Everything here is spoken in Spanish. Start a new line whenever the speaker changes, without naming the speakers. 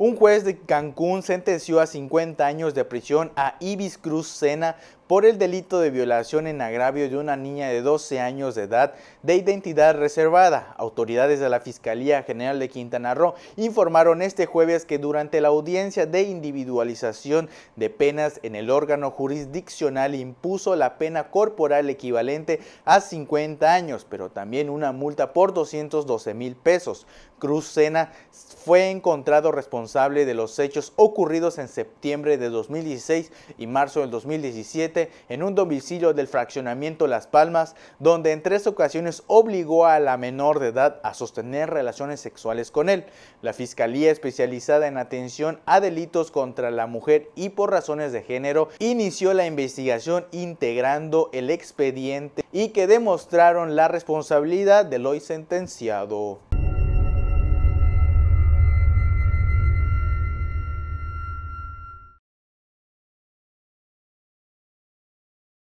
Un juez de Cancún sentenció a 50 años de prisión a Ibis Cruz Sena por el delito de violación en agravio de una niña de 12 años de edad de identidad reservada. Autoridades de la Fiscalía General de Quintana Roo informaron este jueves que durante la audiencia de individualización de penas en el órgano jurisdiccional impuso la pena corporal equivalente a 50 años, pero también una multa por 212 mil pesos. Cruz Sena fue encontrado responsable de los hechos ocurridos en septiembre de 2016 y marzo del 2017 en un domicilio del fraccionamiento Las Palmas, donde en tres ocasiones obligó a la menor de edad a sostener relaciones sexuales con él. La Fiscalía especializada en atención a delitos contra la mujer y por razones de género inició la investigación integrando el expediente y que demostraron la responsabilidad del hoy sentenciado.